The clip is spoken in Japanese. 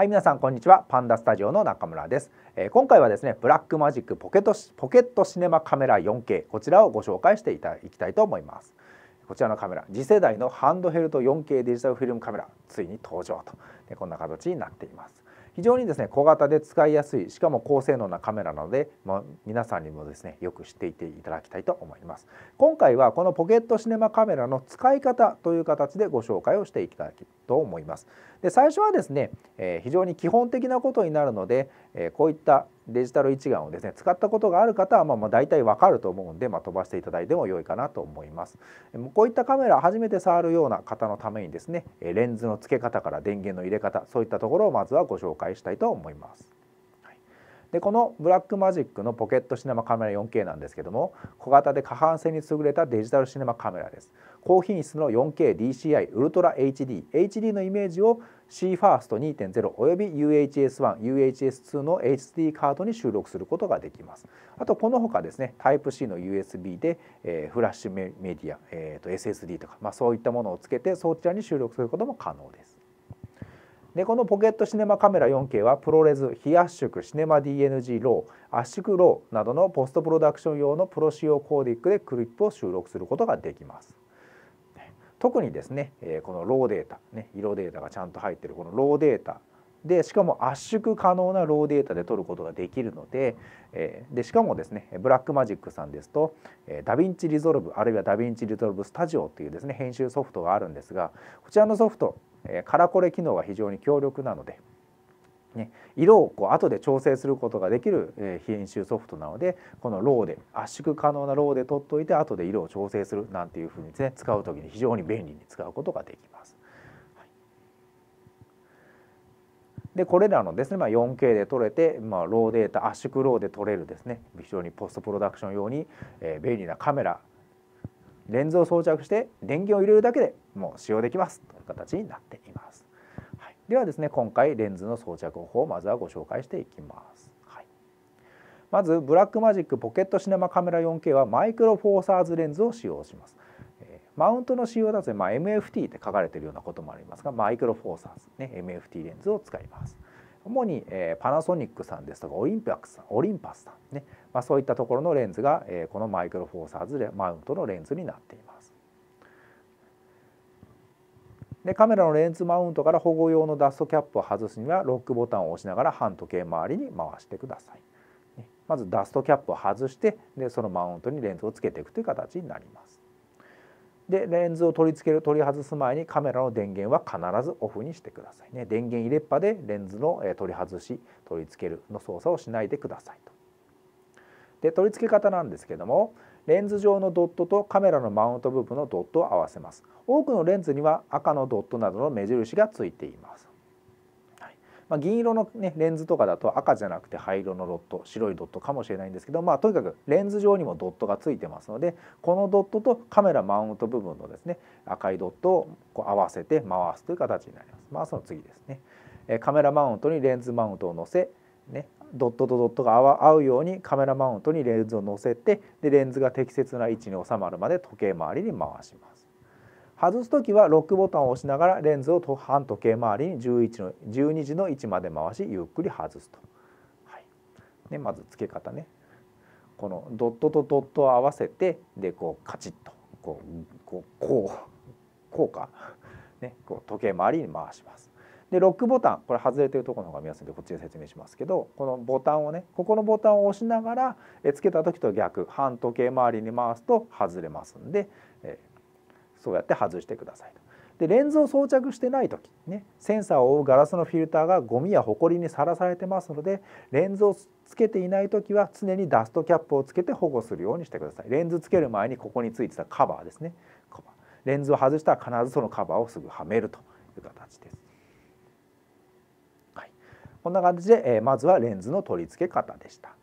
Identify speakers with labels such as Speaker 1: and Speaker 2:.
Speaker 1: はい皆さんこんにちはパンダスタジオの中村です、えー、今回はですねブラックマジックポケットポケットシネマカメラ 4K こちらをご紹介していただきたいと思いますこちらのカメラ次世代のハンドヘルド 4K デジタルフィルムカメラついに登場とでこんな形になっています非常にですね小型で使いやすいしかも高性能なカメラなので、まあ、皆さんにもですねよく知っていていただきたいと思います今回はこのポケットシネマカメラの使い方という形でご紹介をしていきたいと思いますで最初はですね、えー、非常に基本的なことになるので、えー、こういったデジタル一眼をですね使ったことがある方はまあまあ大体わかると思うんで、まあ、飛ばしていただいても良いかなと思います。こういったカメラ初めて触るような方のためにですねレンズの付け方から電源の入れ方そういったところをまずはご紹介したいと思います。でこのブラックマジックのポケットシネマカメラ 4K なんですけども小型で可搬性に優れたデジタルシネマカメラです高品質の 4KDCI ウルトラ HD HD のイメージを CFIRST2.0 および UHS1、UHS2 の HD カードに収録することができます。あとこのほかですね、Type-C の USB で、えー、フラッシュメディア、えーと SSD とか、まあ、そういったものをつけてそちらに収録することも可能です。でこのポケットシネマカメラ 4K はプロレス非圧縮シネマ DNG ロー圧縮ローなどのポストプロダクション用のプロ仕様コーディックでクリップを収録することができます。特にですねこのローデータ、ね、色データがちゃんと入ってるこのローデータでしかも圧縮可能なローデータで撮ることができるのででしかもですねブラックマジックさんですとダヴィンチリゾルブあるいはダヴィンチリゾルブスタジオというですね編集ソフトがあるんですがこちらのソフトえカラコレ機能が非常に強力なので、ね、色をこう後で調整することができる、え編集ソフトなのでこのローで圧縮可能なローで取っておいて後で色を調整するなんていうふうにですね使う時に非常に便利に使うことができます。でこれらのですね、まあ、4K で撮れて、まあ、ローデータ圧縮ローで撮れるですね非常にポストプロダクション用に、え便利なカメラレンズを装着して電源を入れるだけでもう使用できますという形になっています。はい、ではですね今回レンズの装着方法をまずはご紹介していきます。はい、まずブラックマジックポケットシネマカメラ 4K はマイクロフォーサーズレンズを使用します。えマウントの仕様だと、まあ、MFT って書かれているようなこともありますがマイクロフォーサーズ、ね、MFT レンズを使います。主に、えー、パナソニックさんですとかオリンピックさんオリンパスさんね、まあ、そういったところのレンズが、えー、このマイクロフォーサーズマウントのレンズになっています。でカメラのレンズマウントから保護用のダストキャップを外すにはロックボタンを押しながら半時計回りに回してください。まずダストキャップを外してでそのマウントにレンズをつけていくという形になります。でレンズを取り付ける取り外す前にカメラの電源は必ずオフにしてくださいね電源入れっぱでレンズの取り外し取り付けるの操作をしないでくださいと。で取り付け方なんですけどもレンズ上のドットとカメラのマウント部分のドットを合わせます多くのレンズには赤のドットなどの目印がついていますまあ、銀色の、ね、レンズとかだと赤じゃなくて灰色のロット白いドットかもしれないんですけど、まあ、とにかくレンズ上にもドットがついてますのでこのドットとカメラマウント部分のですね赤いドットをこう合わせて回すという形になります。回その次ですね、えカメラマウントにレンズマウントを乗せ、ね、ドットとドットが合うようにカメラマウントにレンズを乗せてでレンズが適切な位置に収まるまで時計回りに回します。外す時はロックボタンを押しながらレンズを反時計回りに11の12時の位置まで回しゆっくり外すと、はいね、まず付け方ねこのドットとドットを合わせてでこうカチッとこうこうこうこうか、ね、こう時計回りに回します。でロックボタンこれ外れてるところの方が見やすいんでこっちで説明しますけどこのボタンをねここのボタンを押しながらえつけた時と逆反時計回りに回すと外れますんで、えーそうやって外してくださいと。でレンズを装着してない時ねセンサーを覆うガラスのフィルターがゴミやホコリにさらされてますのでレンズをつけていない時は常にダストキャップをつけて保護するようにしてください。レンズつける前にここについてたカバーですね。カバーレンズを外したら必ずそのカバーをすぐはめるという形です。はい、こんな感じで、えまずはレンズの取り付け方でした。